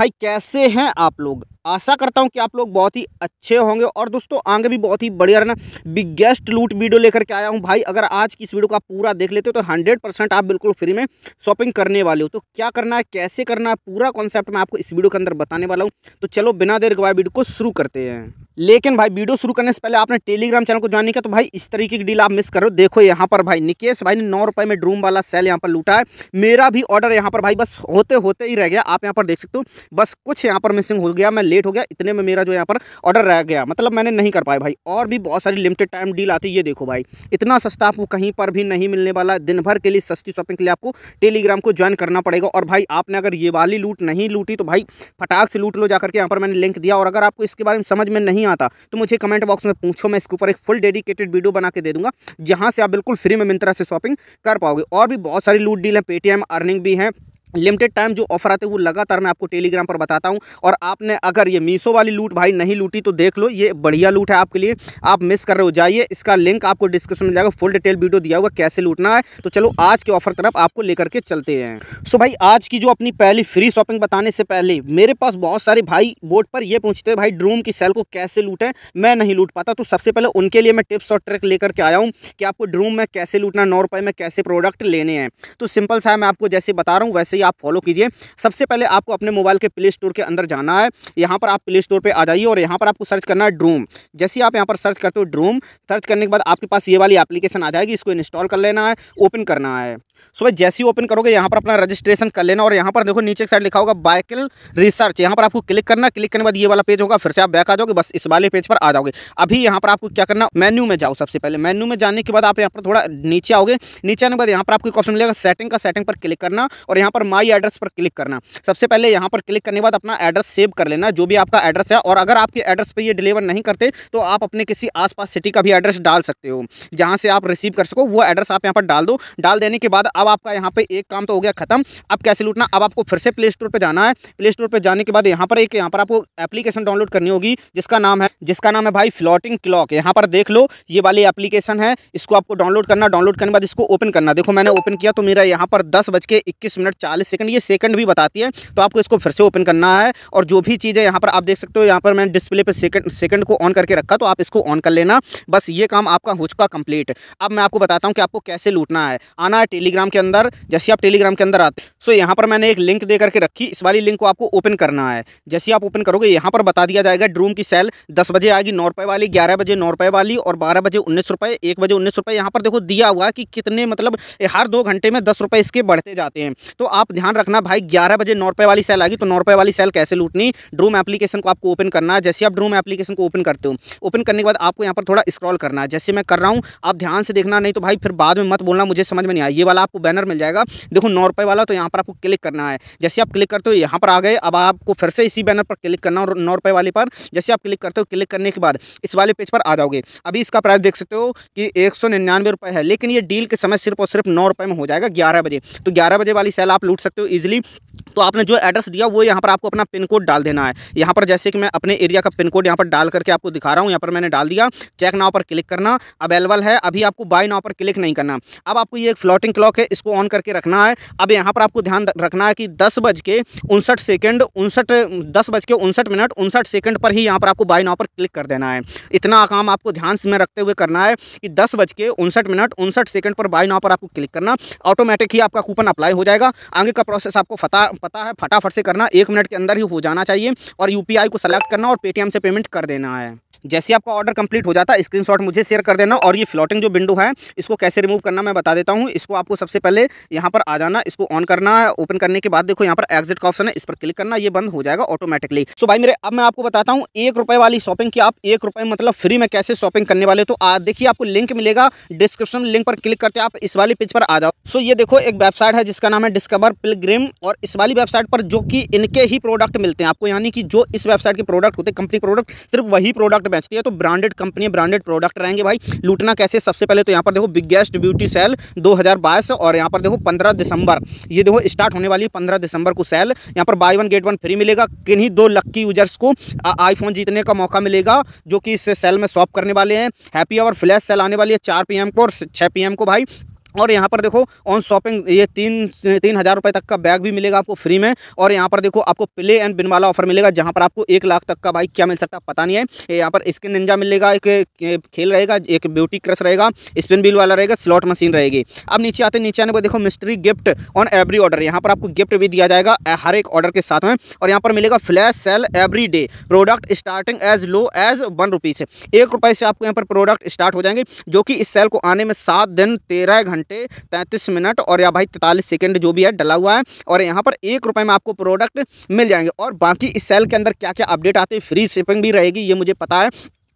भाई कैसे हैं आप लोग आशा करता हूं कि आप लोग बहुत ही अच्छे होंगे और दोस्तों आगे भी बहुत ही बढ़िया रहना बिगेस्ट लूट वीडियो लेकर के आया हूं भाई अगर आज की इस वीडियो का पूरा देख लेते हो तो 100 परसेंट आप बिल्कुल फ्री में शॉपिंग करने वाले हो तो क्या करना है कैसे करना है पूरा कॉन्सेप्ट मैं आपको इस वीडियो के अंदर बताने वाला हूँ तो चलो बिना देर गवाए वीडियो को शुरू करते हैं लेकिन भाई वीडियो शुरू करने से पहले आपने टेलीग्राम चैनल को ज्वाइन किया तो भाई इस तरीके की डील आप मिस करो देखो यहाँ पर भाई निकेश भाई ने नौ रुपये में ड्रूम वाला सेल यहाँ पर लूटा है मेरा भी ऑर्डर यहाँ पर भाई बस होते होते ही रह गया आप यहाँ पर देख सकते हो बस कुछ यहाँ पर मिसिंग हो गया मैं लेट हो गया इतने में मेरा जो यहाँ पर ऑर्डर रह गया मतलब मैंने नहीं कर पाया भाई और भी बहुत सारी लिमिटेड टाइम डील आती है ये देखो भाई इतना सस्ता आपको कहीं पर भी नहीं मिलने वाला दिन भर के लिए सस्ती शॉपिंग के लिए आपको टेलीग्राम को ज्वाइन करना पड़ेगा और भाई आपने अगर ये वाली लूट नहीं लूटी तो भाई फटाक से लूट लो जाकर के यहाँ पर मैंने लिंक दिया और अगर आपको इसके बारे में समझ में नहीं नहीं आता तो मुझे कमेंट बॉक्स में पूछो मैं इसके ऊपर एक फुल डेडिकेटेड वीडियो बना के दे दूंगा जहाँ से आप बिल्कुल फ्री में मिंत्रा से शॉपिंग कर पाओगे और भी बहुत सारी लूट डील है पेटीएम अर्निंग भी है लिमिटेड टाइम जो ऑफर आते हैं वो लगातार मैं आपको टेलीग्राम पर बताता हूँ और आपने अगर ये मीशो वाली लूट भाई नहीं लूटी तो देख लो ये बढ़िया लूट है आपके लिए आप मिस कर रहे हो जाइए इसका लिंक आपको डिस्क्रिप्शन में जाएगा फुल डिटेल वीडियो दिया हुआ कैसे लूटना है तो चलो आज के ऑफर तरफ आपको लेकर के चलते हैं सो भाई आज की जो अपनी पहली फ्री शॉपिंग बताने से पहले मेरे पास बहुत सारे भाई बोर्ड पर ये पूछते हैं भाई ड्रोम की सेल को कैसे लूटें मैं नहीं लूट पाता तो सबसे पहले उनके लिए मैं टिप्स और ट्रिक लेकर के आया हूँ कि आपको ड्रोम में कैसे लूटना नौ रुपये में कैसे प्रोडक्ट लेने हैं तो सिंपल सा है मैं आपको जैसे बता रहा हूँ वैसे ही आप फॉलो कीजिए सबसे पहले आपको अपने मोबाइल के प्ले स्टोर के अंदर जाना है यहाँ पर आप प्ले स्टोर पर आ जाइए और यहाँ पर आपको सर्च करना है ड्रूम जैसे आप यहाँ पर सर्च करते हो ड्रूम सर्च करने के बाद आपके पास ये वाली एप्लीकेशन आ जाएगी इसको इंस्टॉल कर लेना है ओपन करना है सो भाई जैसे ही ओपन करोगे यहाँ पर अपना रजिस्ट्रेशन कर लेना और यहाँ पर देखो नीचे साइड लिखा होगा बाइकल रिसर्च यहाँ पर आपको क्लिक करना क्लिक करने के बाद ये वाला पेज होगा फिर से आप बैक आ जाओगे बस इस वाले पेज पर आ जाओगे अभी यहाँ पर आपको क्या करना मेन्यू में जाओ सबसे पहले मेन्यू में जाने के बाद आप यहाँ पर थोड़ा नीचे आओगे नीचे आने के बाद यहाँ पर आपको ऑप्शन मिलेगा सेटिंग का सेटिंग पर क्लिक करना और यहाँ पर माई एड्रेस पर क्लिक करना सबसे पहले यहाँ पर क्लिक करने के बाद अपना एड्रेस सेव कर लेना जो भी आपका एड्रेस है और अगर आपके एड्रेस पर ये डिलीवर नहीं करते तो आप अपने किसी आसपास सिटी का भी एड्रेस डाल सकते हो जहाँ से आप रिसीव कर सको वो एड्रेस आप यहाँ पर डाल दो डाल देने के बाद बाद अब आपका यहाँ पे एक काम तो हो गया खत्म अब कैसे लूटना अब आपको फिर से प्ले स्टोर पर जाना है प्ले स्टोर पर जाने के बाद यहाँ पर एक यहाँ पर आपको एप्लीकेशन डाउनलोड करनी होगी जिसका नाम है जिसका नाम है भाई फ्लोटिंग क्लॉक यहाँ पर देख लो ये वाली एप्लीकेशन है इसको आपको डाउनलोड करना डाउनलोड करने के बाद इसको ओपन करना देखो मैंने ओपन किया तो मेरा यहाँ पर दस बज के इक्कीस मिनट चालीस सेकंड ये सेकंड भी बताती है तो आपको इसको फिर से ओपन करना है और जो भी चीज़ें यहाँ पर आप देख सकते हो यहाँ पर मैंने डिस्प्ले पर सेकंड सेकंड को ऑन करके रखा तो आप इसको ऑन कर लेना बस ये काम आपका हो चुका कंप्लीट अब मैं आपको बताता हूँ कि आपको कैसे लूटना है आना है टेलीग्राम टेलीग्राम के अंदर जैसे आप टेलीग्राम के अंदर आते सो यहाँ पर मैंने एक लिंक दे करके रखी इस वाली लिंक को आपको ओपन करना है जैसे आप ओपन करोगे यहाँ पर बता दिया जाएगा ड्रूम की सेल दस बजे आएगी नौ रुपये वाली ग्यारह बजे नौ रुपये वाली और बारह बजे उन्नीस रुपये एक बजे उन्नीस रुपये यहाँ पर देखो दिया हुआ कि कितने मतलब हर दो घंटे में दस रुपये इसके बढ़ते जाते हैं तो आप ध्यान रखना भाई ग्यारह बजे नौ रुपये वाली सेल आएगी तो नौ रुपये वाली सेल कैसे लूटनी ड्रूम एप्लीकेशन को आपको ओपन करना है जैसे आप ड्रूम एप्लीकेशन को ओपन करते हो ओपन करने के बाद आपको यहाँ पर थोड़ा स्क्रॉल करना है जैसे मैं कर रहा हूँ आप ध्यान से देखना नहीं तो भाई फिर बाद में मत बोलना मुझे समझ में नहीं आया ये वाला आपको बैनर मिल जाएगा देखो नौ रुपए वाला तो यहाँ पर आपको क्लिक करना है जैसे आप क्लिक करते हो यहाँ पर आ गए अब आपको फिर से इसी बैनर पर क्लिक करना और नौ रुपए वाले पर जैसे आप क्लिक करते हो क्लिक करने के बाद इस वाले पेज पर आ जाओगे अभी इसका प्राइस देख सकते हो कि एक रुपए है लेकिन ये डील के समय सिर्फ और सिर्फ नौ रुपए में हो जाएगा ग्यारह बजे तो ग्यारह बजे वाली सेल आप लूट सकते हो ईजिली तो आपने जो एड्रेस दिया वो यहाँ पर आपको अपना पिन कोड डाल देना है यहाँ पर जैसे कि मैं अपने एरिया का पिन कोड यहाँ पर डाल करके आपको दिखा रहा हूँ यहाँ पर मैंने डाल दिया चेक नाव पर क्लिक करना अवेलेबल है अभी आपको बाय नाव पर क्लिक नहीं करना अब आपको ये एक फ्लोटिंग क्लॉक क्लॉक है इसको ऑन करके रखना है अब यहाँ पर आपको ध्यान रखना है कि दस बज के उनसठ सेकेंड उनसठ दस बज के उनसठ मिनट उनसठ सेकेंड पर ही यहाँ पर आपको बाई नाव पर क्लिक कर देना है इतना काम आपको ध्यान में रखते हुए करना है कि दस बज के उनसठ मिनट उनसठ सेकेंड पर बाई नाव पर आपको क्लिक करना ऑटोमेटिक ही आपका कूपन अप्लाई हो जाएगा आगे का प्रोसेस आपको फता पता है फटाफट से करना एक मिनट के अंदर ही हो जाना चाहिए और यू को सेलेक्ट करना और पेटीएम से पेमेंट कर देना है जैसे आपका ऑर्डर कंप्लीट हो जाता है स्क्रीनशॉट मुझे शेयर कर देना और ये फ्लोटिंग जो विंडो है इसको कैसे रिमूव करना मैं बता देता हूँ इसको आपको सबसे पहले यहाँ पर आ जाना इसको ऑन करना है ओपन करने के बाद देखो यहाँ पर एग्जिट का ऑप्शन है इस पर क्लिक करना ये बंद हो जाएगा ऑटोमेटिकली सो भाई मेरे अब मैं आपको बताता हूँ एक रुपये वाली शॉपिंग की आप एक रुपये मतलब फ्री में कैसे शॉपिंग करने वाले तो देखिए आपको लिंक मिलेगा डिस्क्रिप्शन लिंक पर क्लिक करते आप इस वाली पेज पर आ जाओ सो ये देखो एक वेबसाइट है जिसका नाम है डिस्कवर पिलग्रिम और इस वाली वेबसाइट पर जो कि इनके ही प्रोडक्ट मिलते हैं आपको यानी कि जो इस वेबसाइट के प्रोडक्ट होते हैं कंपनी प्रोडक्ट सिर्फ वही प्रोडक्ट बेचती है तो ब्रांडेड कंपनी ब्रांडेड प्रोडक्ट रहेंगे भाई लूटना कैसे सबसे पहले तो यहाँ पर देखो बिगेस्ट ब्यूटी सेल दो और यहाँ पर देखो पंद्रह दिसंबर ये देखो स्टार्ट होने वाली पंद्रह दिसंबर को सेल यहाँ पर buy one get one free मिलेगा किन्हीं दो लक्की यूजर्स को आईफोन जीतने का मौका मिलेगा जो कि इस सेल में शॉप करने वाले हैं हैप्पी आवर फ्लैश सेल आने वाली है चार पी को और छः पी को भाई और यहाँ पर देखो ऑन शॉपिंग ये तीन तीन हज़ार रुपये तक का बैग भी मिलेगा आपको फ्री में और यहाँ पर देखो आपको प्ले एंड बिन वाला ऑफर मिलेगा जहाँ पर आपको एक लाख तक का बाइक क्या मिल सकता है पता नहीं है यहाँ पर स्किन निंजा मिलेगा एक खेल रहेगा एक ब्यूटी क्रश रहेगा स्पिन बिल वाला रहेगा स्लॉट मशीन रहेगी अब नीचे आते नीचे आने पर देखो mystery gift on every order यहाँ पर आपको गिफ्ट भी दिया जाएगा हर एक ऑर्डर के साथ में और यहाँ पर मिलेगा flash sale every day product starting as low as one rupees एक रुपये से आपको यहाँ पर प्रोडक्ट स्टार्ट हो जाएंगे जो कि इस सेल को आने में सात दिन तेरह घंटे घंटे तैंतीस मिनट और या भाई तैतालीस सेकेंड जो भी है डला हुआ है और यहाँ पर एक रुपये में आपको प्रोडक्ट मिल जाएंगे और बाकी इस सेल के अंदर क्या क्या अपडेट आते हैं फ्री शिपिंग भी रहेगी ये मुझे पता है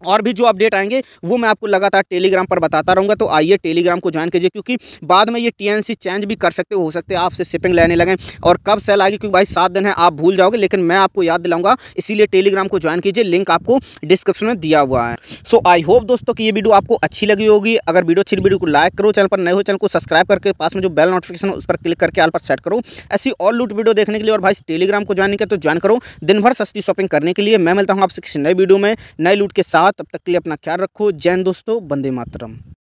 और भी जो अपडेट आएंगे वो मैं आपको लगातार टेलीग्राम पर बताता रहूँगा तो आइए टेलीग्राम को ज्वाइन कीजिए क्योंकि बाद में ये टीएनसी चेंज भी कर सकते हो सकते हैं आपसे शिपिंग लेने लगे और कब सेल आएगी क्योंकि भाई सात दिन है आप भूल जाओगे लेकिन मैं आपको याद दिलाऊंगा इसीलिए टेलीग्राम को ज्वाइन कीजिए लिंक आपको डिस्क्रिप्शन में दिया हुआ है सो आई होप दोस्तों की ये वीडियो आपको अच्छी लगी होगी अगर वीडियो अच्छी वीडियो को लाइक करो चैनल पर नए हो चैनल को सब्सक्राइब करके पास में जो बेल नोटिफिकेशन उस पर क्लिक करके आल पर सेट करो ऐसी और लूट वीडियो देखने के लिए और भाई टेलीग्राम को ज्वाइन किया तो ज्वाइन करो दिन भर सस्ती शॉपिंग करने के लिए मैं मिलता हूँ आपसे किसी नए वीडियो में नए लूट के साथ तब तक के लिए अपना ख्याल रखो जैन दोस्तों बंदे मातरम